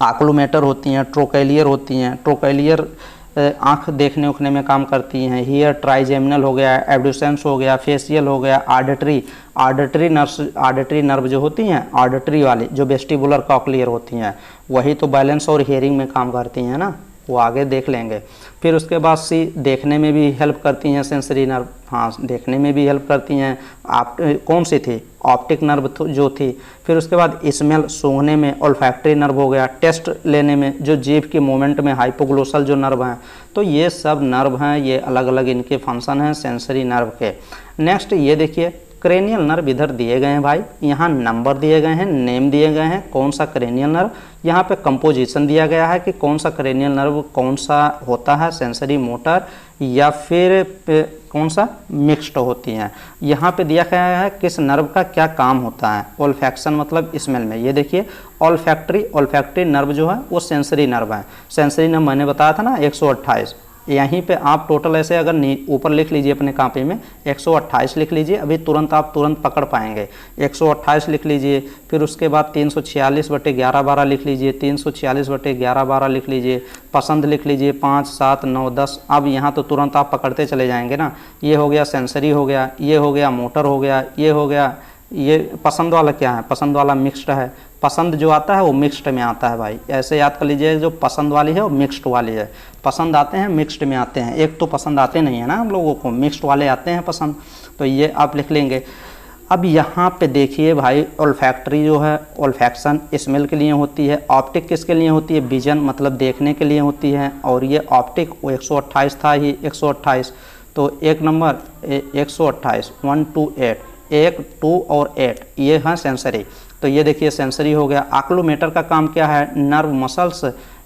आकलोमेटर होती हैं ट्रोकेलियर होती हैं ट्रोकेलियर आँख देखने उखने में काम करती हैं हीयर ट्राइजेमिनल हो गया एबडोसेंस हो गया फेशियल हो गया auditory auditory nerve auditory nerve जो होती हैं ऑडिटरी वाली जो वेस्टिबुलर कॉकलियर होती हैं वही तो बैलेंस और हेयरिंग में काम करती हैं ना वो आगे देख लेंगे फिर उसके बाद सी देखने में भी हेल्प करती हैं सेंसरी नर्व हाँ देखने में भी हेल्प करती हैं आप कौन सी थी ऑप्टिक नर्व जो थी फिर उसके बाद स्मेल सूंघने में ओल्फैक्ट्री नर्व हो गया टेस्ट लेने में जो जीभ के मोमेंट में हाइपोग्लोसल जो नर्व हैं तो ये सब नर्व हैं ये अलग अलग इनके फंक्शन हैं सेंसरी नर्व के नेक्स्ट ये देखिए क्रेनियल नर्व इधर दिए गए हैं भाई यहाँ नंबर दिए गए हैं नेम दिए गए हैं कौन सा क्रेनियल नर्व यहाँ पे कंपोजिशन दिया गया है कि कौन सा क्रेनियल नर्व कौन सा होता है सेंसरी मोटर या फिर कौन सा मिक्स्ड होती हैं यहाँ पे दिया गया है किस नर्व का क्या काम होता है ओल्फैक्शन मतलब स्मेल में ये देखिए ओल्फैक्ट्री ओल्फैक्ट्री नर्व जो है वो सेंसरी नर्व है सेंसरी नर्व मैंने बताया था ना एक यहीं पे आप टोटल ऐसे अगर ऊपर लिख लीजिए अपने कापी में 128 लिख लीजिए अभी तुरंत आप तुरंत पकड़ पाएंगे 128 लिख लीजिए फिर उसके बाद 346 बटे ग्यारह बारह लिख लीजिए 346 बटे ग्यारह बारह लिख लीजिए पसंद लिख लीजिए पाँच सात नौ दस अब यहाँ तो तुरंत आप पकड़ते चले जाएंगे ना ये हो गया सेंसरी हो गया ये हो गया मोटर हो गया ये हो गया ये पसंद वाला क्या है पसंद वाला मिक्स्ड है पसंद जो आता है वो मिक्स्ड में आता है भाई ऐसे याद कर लीजिए जो पसंद वाली है वो मिक्स्ड वाली है पसंद आते हैं मिक्स्ड में आते हैं एक तो पसंद आते नहीं है ना हम लोगों को मिक्स्ड वाले आते हैं पसंद तो ये आप लिख लेंगे अब यहाँ पे देखिए भाई ओल्फैक्ट्री जो है ओल्फैक्शन स्मेल के लिए होती है ऑप्टिक किसके लिए होती है विजन मतलब देखने के लिए होती है और ये ऑप्टिक वो 128 था ही 128 तो एक नंबर 128 वन टू एट एक टू और एट ये हैं सेंसरी तो ये देखिए सेंसरी हो गया आक्लोमीटर का काम क्या है नर्व मसल्स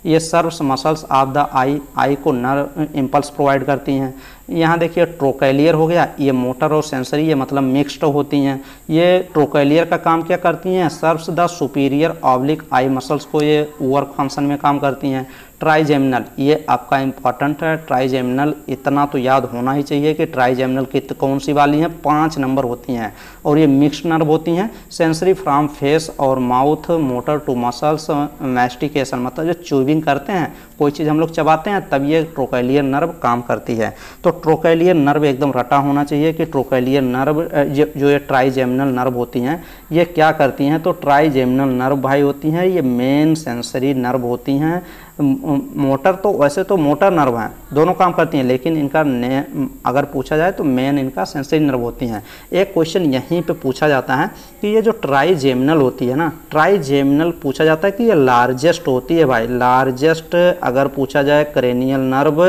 ये serves muscles of the eye eye को नर्व इम्पल्स प्रोवाइड करती हैं यहाँ देखिए ट्रोकैलियर हो गया ये मोटर और सेंसरी ये मतलब मिक्सड होती हैं ये ट्रोकैलियर का काम क्या करती हैं serves the superior oblique eye muscles को ये वर्क फंक्शन में काम करती हैं ट्राइजेमिनल ये आपका इम्पॉर्टेंट है ट्राइजेमिनल इतना तो याद होना ही चाहिए कि ट्राइजेमिनल की कौन सी वाली हैं पाँच नंबर होती हैं और ये मिक्स नर्व होती हैं सेंसरी फ्रॉम फेस और mouth motor to muscles mastication मतलब जो चूबिंग करते हैं कोई चीज़ हम लोग चबाते हैं तब ये ट्रोकेलियर नर्व काम करती है तो ट्रोकेलियर नर्व एकदम रटा होना चाहिए कि ट्रोकेलियर नर्व जो ये ट्राइजेमिनल नर्व होती हैं ये क्या करती हैं तो ट्राइजेमिनल नर्व भाई होती हैं ये मेन सेंसरी नर्व होती हैं मोटर तो वैसे तो मोटर नर्व हैं दोनों काम करती हैं लेकिन इनका ने अगर पूछा जाए तो मेन इनका सेंसरी नर्व होती हैं एक क्वेश्चन यहीं पे पूछा जाता है कि ये जो ट्राईजेमिनल होती है ना ट्राईजेमिनल पूछा जाता है कि ये लार्जेस्ट होती है भाई लार्जेस्ट अगर पूछा जाए क्रेनियल नर्व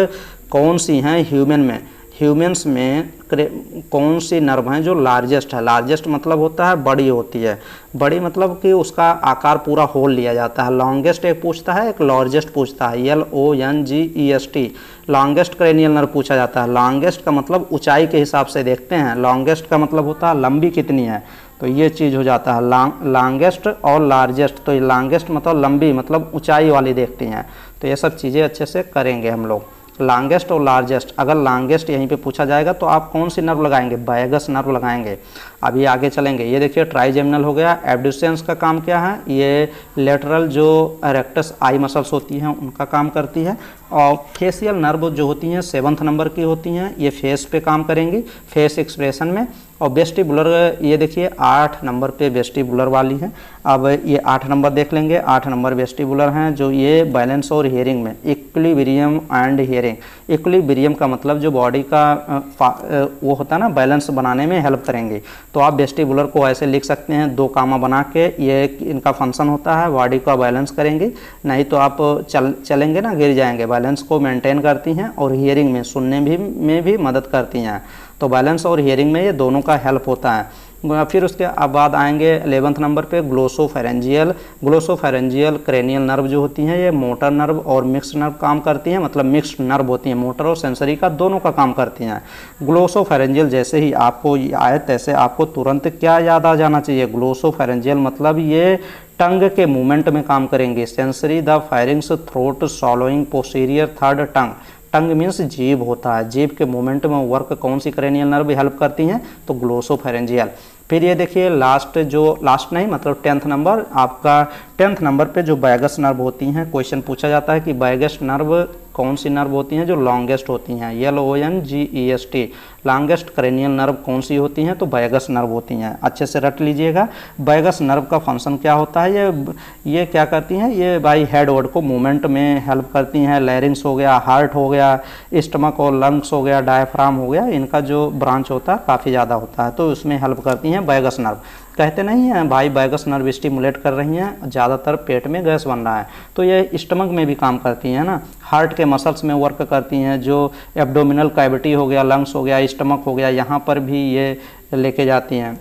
कौन सी हैं ह्यूमन में ह्यूमन्स में कौन सी नर्व हैं जो लार्जेस्ट है लार्जेस्ट मतलब होता है बड़ी होती है बड़ी मतलब कि उसका आकार पूरा होल लिया जाता है लॉन्गेस्ट एक पूछता है एक लार्जेस्ट पूछता है L O N G E S T longest cranial nerve पूछा जाता है लॉन्गेस्ट का मतलब ऊंचाई के हिसाब से देखते हैं लॉन्गेस्ट का मतलब होता है लंबी कितनी है तो ये चीज़ हो जाता है लॉन्ग लॉन्गेस्ट और लार्जेस्ट तो ये लॉन्गेस्ट मतलब लंबी मतलब ऊंचाई वाली देखती हैं तो ये सब चीज़ें अच्छे से करेंगे हम लोग लॉन्गेस्ट और लार्जेस्ट अगर लॉन्गेस्ट यहीं पे पूछा जाएगा तो आप कौन सी नर्व लगाएंगे बैगस नर्व लगाएंगे अभी आगे चलेंगे ये देखिए ट्राइजेमिनल हो गया एबडुसेंस का काम क्या है ये लेटरल जो रेक्टस आई मसल्स होती हैं उनका काम करती है और फेसियल नर्व जो होती हैं सेवन्थ नंबर की होती हैं ये फेस पे काम करेंगी फेस एक्सप्रेशन में और वेस्टिबुलर ये देखिए आठ नंबर पे वेस्टिबुलर वाली है अब ये आठ नंबर देख लेंगे आठ नंबर वेस्टिबुलर हैं जो ये बैलेंस और हेयरिंग में इक्विलिब्रियम एंड हेयरिंग इक्विलिब्रियम का मतलब जो बॉडी का वो होता है ना बैलेंस बनाने में हेल्प करेंगे तो आप वेस्टिबुलर को ऐसे लिख सकते हैं दो कामा बना के ये इनका फंक्शन होता है बॉडी का बैलेंस करेंगे नहीं तो आप चल चलेंगे ना गिर जाएंगे बैलेंस को मेंटेन करती हैं और हियरिंग में सुनने भी में भी मदद करती हैं तो बैलेंस और हियरिंग में ये दोनों का हेल्प होता है फिर उसके बाद आएंगे एलेवंथ नंबर पे ग्लोसोफेरेंजियल ग्लोसोफेरेंजियल क्रेनियल नर्व जो होती हैं ये मोटर नर्व और मिक्स नर्व काम करती हैं मतलब मिक्स नर्व होती हैं मोटर और सेंसरी का दोनों का काम करती हैं ग्लोसोफेरेंजियल जैसे ही आपको आए तैसे आपको तुरंत क्या याद आ जाना चाहिए ग्लोसोफेरेंजियल मतलब ये टंग के मूवमेंट में काम करेंगे sensory the pharynx throat swallowing posterior third tongue tongue means जीभ होता है जीभ के मूवमेंट में वर्क कौन सी क्रेनियल नर्व हेल्प करती हैं तो ग्लोसोफेरेंजियल फिर ये देखिए लास्ट जो लास्ट नहीं मतलब टेंथ नंबर आपका टेंथ नंबर पे जो बैगस नर्व होती हैं क्वेश्चन पूछा जाता है कि बैगस नर्व कौन सी नर्व होती हैं जो लॉन्गेस्ट होती हैं L O N G E S T longest cranial nerve कौन सी होती हैं तो बैगस नर्व होती हैं अच्छे से रट लीजिएगा बैगस नर्व का फंक्शन क्या होता है ये ये क्या करती हैं ये भाई हेड वर्ड को मूवमेंट में हेल्प करती हैं लैरिंग्स हो गया हार्ट हो गया स्टमक और लंग्स हो गया डायफ्राम हो गया इनका जो ब्रांच होता है काफ़ी ज़्यादा होता है तो उसमें हेल्प करती हैं बैगस नर्व कहते नहीं हैं भाई बैगस नर्व स्टिमुलेट कर रही हैं ज़्यादातर पेट में गैस बन रहा है तो ये स्टमक में भी काम करती हैं ना हार्ट के मसल्स में वर्क करती हैं जो एब्डोमिनल कैविटी हो गया लंग्स हो गया स्टमक हो गया यहाँ पर भी ये लेके जाती हैं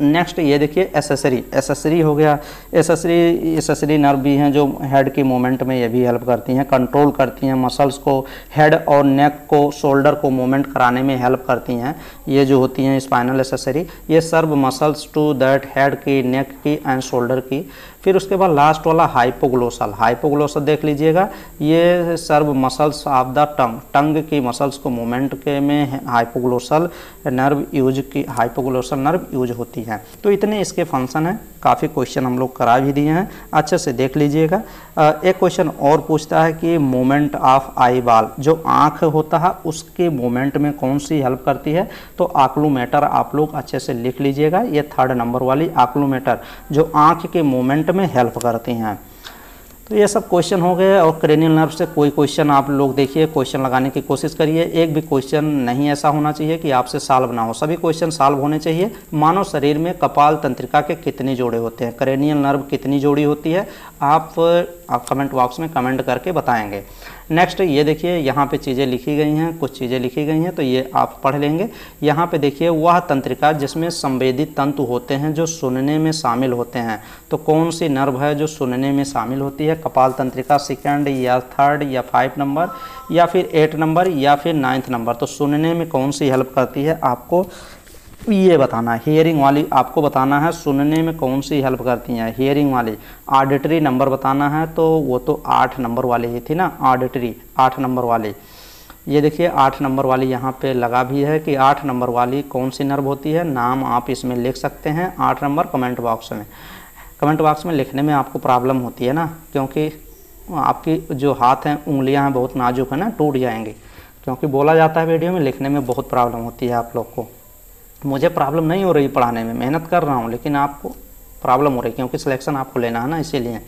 नेक्स्ट ये देखिए एसेसरी एसेसरी हो गया एसेसरी एसेसरी नर्व भी हैं जो हेड की मूवमेंट में ये भी हेल्प करती हैं कंट्रोल करती हैं मसल्स को हेड और नेक को शोल्डर को मूवमेंट कराने में हेल्प करती हैं ये जो होती हैं स्पाइनल एसेसरी ये serve muscles to that head की नेक की एंड शोल्डर की फिर उसके बाद लास्ट वाला हाइपोग्लोसल हाइपोग्लोसल देख लीजिएगा ये serve muscles of the tongue tongue की मसल्स को मूवमेंट के में हाइपोग्लोसल नर्व यूज की हाइपोग्लोसल नर्व यूज होती है तो इतने इसके फंक्शन हैं काफ़ी क्वेश्चन हम लोग करा भी दिए हैं अच्छे से देख लीजिएगा एक क्वेश्चन और पूछता है कि मूवमेंट ऑफ आई बाल जो आँख होता है उसके मूवमेंट में कौन सी हेल्प करती है तो आकलूमेटर आप लोग अच्छे से लिख लीजिएगा ये थर्ड नंबर वाली आकलूमेटर जो आँख के मूवमेंट डेवलपमेंट में हेल्प करते हैं तो ये सब क्वेश्चन हो गए और क्रेनियल नर्व से कोई क्वेश्चन आप लोग देखिए क्वेश्चन लगाने की कोशिश करिए एक भी क्वेश्चन नहीं ऐसा होना चाहिए कि आपसे सॉल्व ना हो सभी क्वेश्चन सॉल्व होने चाहिए मानव शरीर में कपाल तंत्रिका के कितने जोड़े होते हैं क्रेनियल नर्व कितनी जोड़ी होती है आप, आप कमेंट बॉक्स में कमेंट करके बताएंगे नेक्स्ट ये देखिए यहाँ पे चीज़ें लिखी गई हैं कुछ चीज़ें लिखी गई हैं तो ये आप पढ़ लेंगे यहाँ पे देखिए वह तंत्रिका जिसमें संवेदी तंतु होते हैं जो सुनने में शामिल होते हैं तो कौन सी नर्व है जो सुनने में शामिल होती है कपाल तंत्रिका सेकेंड या थर्ड या फाइव नंबर या फिर एट नंबर या फिर नाइन्थ नंबर तो सुनने में कौन सी हेल्प करती है आपको ये बताना है हियरिंग वाली आपको बताना है सुनने में कौन सी हेल्प करती हैं हियरिंग वाली ऑडिटरी नंबर बताना है तो वो तो आठ नंबर वाली ही थी ना ऑडिटरी आठ नंबर वाली ये देखिए आठ नंबर वाली यहाँ पे लगा भी है कि आठ नंबर वाली कौन सी नर्व होती है नाम आप इसमें लिख सकते हैं आठ नंबर कमेंट बॉक्स में कमेंट बॉक्स में लिखने में आपको प्रॉब्लम होती है ना क्योंकि आपकी जो हाथ हैं उंगलियाँ हैं बहुत नाजुक है ना टूट जाएंगी क्योंकि बोला जाता है वीडियो में लिखने में बहुत प्रॉब्लम होती है आप लोग को मुझे प्रॉब्लम नहीं हो रही पढ़ाने में मेहनत कर रहा हूँ लेकिन आपको प्रॉब्लम हो रही है क्योंकि सिलेक्शन आपको लेना है ना इसीलिए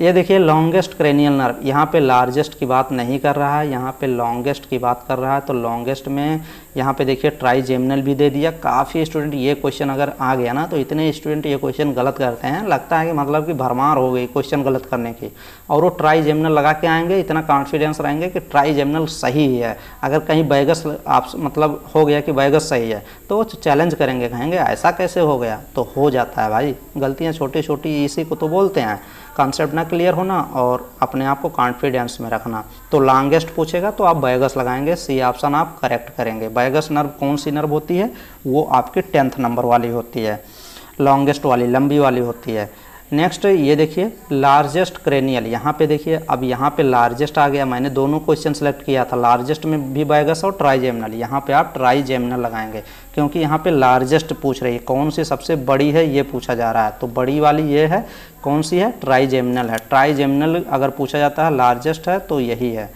ये देखिए लॉन्गेस्ट क्रेनियल नर्व यहाँ पे लार्जेस्ट की बात नहीं कर रहा है यहाँ पे लॉन्गेस्ट की बात कर रहा है तो लॉन्गेस्ट में यहाँ पे देखिए ट्राई जेमनल भी दे दिया काफ़ी स्टूडेंट ये क्वेश्चन अगर आ गया ना तो इतने स्टूडेंट ये क्वेश्चन गलत करते हैं लगता है कि मतलब कि भरमार हो गई क्वेश्चन गलत करने की और वो ट्राई जेमनल लगा के आएंगे इतना कॉन्फिडेंस रहेंगे कि ट्राई जेमनल सही है अगर कहीं बैगस आप मतलब हो गया कि बैगस सही है तो वो चैलेंज करेंगे कहेंगे ऐसा कैसे हो गया तो हो जाता है भाई गलतियाँ छोटी छोटी इसी को तो बोलते हैं कंसेप्ट ना क्लियर होना और अपने आप को कॉन्फिडेंस में रखना तो लॉन्गेस्ट पूछेगा तो आप बैगस लगाएंगे सी ऑप्शन आप करेक्ट करेंगे बैगस नर्व कौन सी नर्व होती है वो आपकी टेंथ नंबर वाली होती है लॉन्गेस्ट वाली लंबी वाली होती है नेक्स्ट ये देखिए लार्जेस्ट क्रेनियल यहाँ पे देखिए अब यहाँ पे लार्जेस्ट आ गया मैंने दोनों क्वेश्चन सेलेक्ट किया था लार्जेस्ट में भी बायगस और ट्राइजेमनल यहाँ पे आप ट्राइजेमनल लगाएंगे क्योंकि यहाँ पे लार्जेस्ट पूछ रही है कौन सी सबसे बड़ी है ये पूछा जा रहा है तो बड़ी वाली ये है कौन सी है ट्राइजेमनल है ट्राइजेमनल अगर पूछा जाता है लार्जेस्ट है तो यही है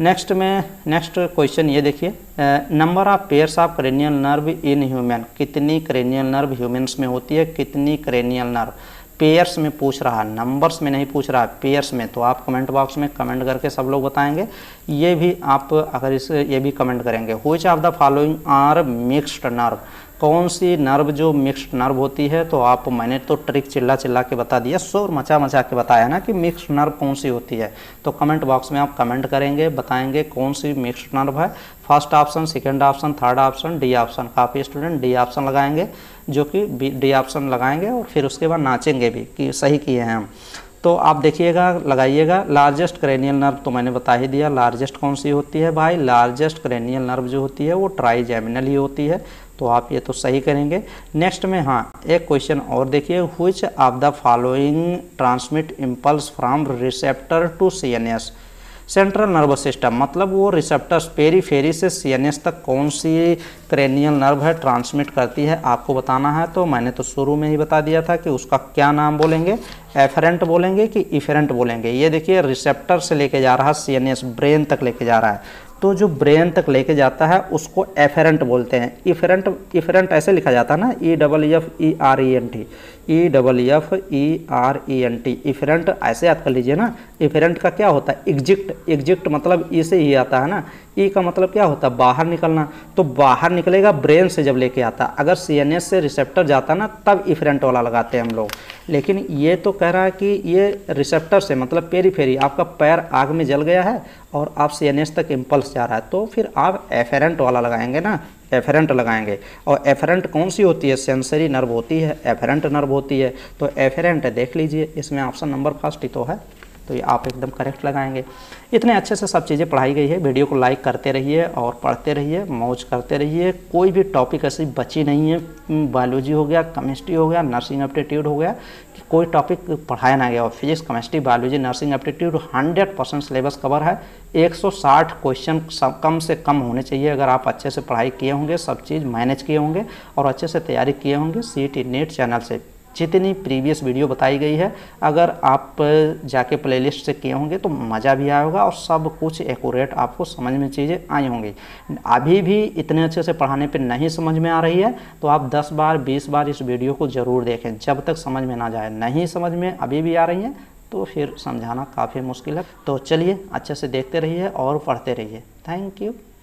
नेक्स्ट में नेक्स्ट क्वेश्चन ये देखिए number of pairs of cranial nerve in human कितनी क्रेनियल नर्व ह्यूमन्स में होती है कितनी क्रेनियल नर्व पेयर्स में पूछ रहा है नंबर्स में नहीं पूछ रहा पेयर्स में तो आप कमेंट बॉक्स में कमेंट करके सब लोग बताएंगे ये भी आप अगर इस ये भी कमेंट करेंगे हुई of the following are mixed nerve कौन सी नर्व जो मिक्स्ड नर्व होती है तो आप मैंने तो ट्रिक चिल्ला चिल्ला के बता दिया शोर मचा मचा के बताया ना कि मिक्स्ड नर्व कौन सी होती है तो कमेंट बॉक्स में आप कमेंट करेंगे बताएंगे कौन सी मिक्स्ड नर्व है first option second option third option D option काफ़ी स्टूडेंट डी ऑप्शन लगाएंगे जो कि डी ऑप्शन लगाएंगे और फिर उसके बाद नाचेंगे भी कि सही किए हैं हम तो आप देखिएगा लगाइएगा लार्जेस्ट क्रेनियल नर्व तो मैंने बता ही दिया लार्जेस्ट कौन सी होती है भाई लार्जेस्ट क्रेनियल नर्व जो होती है वो ट्राइजेमिनल ही होती है तो आप ये तो सही करेंगे नेक्स्ट में हाँ एक क्वेश्चन और देखिए which of the following transmit impulse from receptor to C N S central nervous system मतलब वो रिसेप्टर्स पेरीफेरी फेरी से सीएनएस तक कौन सी क्रेनियल नर्व है ट्रांसमिट करती है आपको बताना है तो मैंने तो शुरू में ही बता दिया था कि उसका क्या नाम बोलेंगे एफरेंट बोलेंगे कि इफरेंट बोलेंगे ये देखिए रिसेप्टर से लेके जा रहा है ब्रेन तक लेके जा रहा है तो जो ब्रेन तक लेके जाता है उसको एफेरेंट बोलते हैं इफरेंट इफरेंट ऐसे लिखा जाता है ना E double F E R E N T E double F E R E N T efferent ऐसे याद कर लीजिए ना इफरेंट का क्या होता है एग्जिट एग्जिट मतलब ई e से ही आता है ना ई e का मतलब क्या होता है बाहर निकलना तो बाहर निकलेगा ब्रेन से जब लेके आता अगर सी एन एस से रिसेप्टर जाता ना तब इफरेंट वाला लगाते हैं हम लोग लेकिन ये तो कह रहा है कि ये रिसेप्टर से मतलब पेरी फेरी आपका पैर आग में जल गया है और आप सी एन एस तक इम्पल्स जा रहा है तो फिर आप एफेरेंट वाला लगाएंगे ना एफरेंट लगाएंगे और एफरेंट कौन सी होती है सेंसरी नर्व होती है एफरेंट नर्व होती है तो एफरेंट देख लीजिए इसमें ऑप्शन नंबर फर्स्ट ही तो है तो ये आप एकदम करेक्ट लगाएंगे इतने अच्छे से सब चीज़ें पढ़ाई गई है वीडियो को लाइक करते रहिए और पढ़ते रहिए मौज करते रहिए कोई भी टॉपिक ऐसी बची नहीं है बायोलॉजी हम्म, हो गया केमिस्ट्री हो गया नर्सिंग एप्टीट्यूड हो गया कि कोई टॉपिक पढ़ाया ना गया physics chemistry biology nursing aptitude hundred percent syllabus cover है एक क्वेश्चन कम से कम होने चाहिए अगर आप अच्छे से पढ़ाई किए होंगे सब चीज़ मैनेज किए होंगे और अच्छे से तैयारी किए होंगे सी टी नेट चैनल से जितनी प्रीवियस वीडियो बताई गई है अगर आप जाके प्लेलिस्ट से किए होंगे तो मज़ा भी आया होगा और सब कुछ एकूरेट आपको समझ में चीज़ें आई होंगी अभी भी इतने अच्छे से पढ़ाने पे नहीं समझ में आ रही है तो आप 10 बार 20 बार इस वीडियो को ज़रूर देखें जब तक समझ में ना जाए नहीं समझ में अभी भी आ रही हैं तो फिर समझाना काफ़ी मुश्किल है तो चलिए अच्छे से देखते रहिए और पढ़ते रहिए थैंक यू